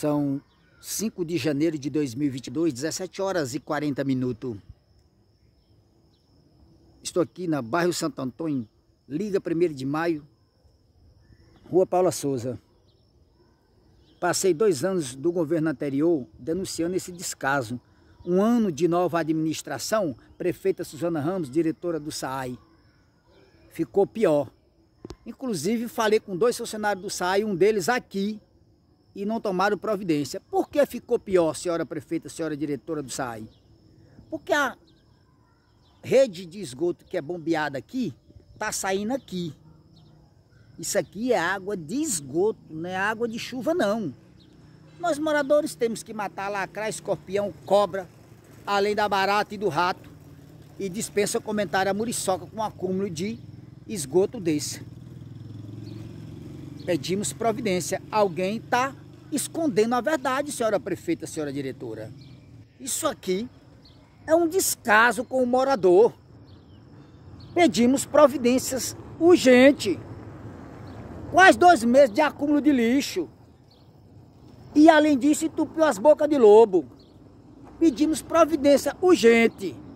São 5 de janeiro de 2022, 17 horas e 40 minutos. Estou aqui na bairro Santo Antônio, Liga 1 de Maio, Rua Paula Souza. Passei dois anos do governo anterior denunciando esse descaso. Um ano de nova administração, prefeita Suzana Ramos, diretora do SAI. Ficou pior. Inclusive, falei com dois funcionários do SAI, um deles aqui, e não tomaram providência. Por que ficou pior, senhora prefeita, senhora diretora do SAI? Porque a rede de esgoto que é bombeada aqui está saindo aqui. Isso aqui é água de esgoto, não é água de chuva, não. Nós moradores temos que matar lacra, escorpião, cobra, além da barata e do rato. E dispensa comentário a muriçoca com um acúmulo de esgoto desse pedimos providência. Alguém está escondendo a verdade, senhora prefeita, senhora diretora. Isso aqui é um descaso com o morador. Pedimos providências urgentes. Quase dois meses de acúmulo de lixo. E além disso, entupiu as bocas de lobo. Pedimos providência urgente.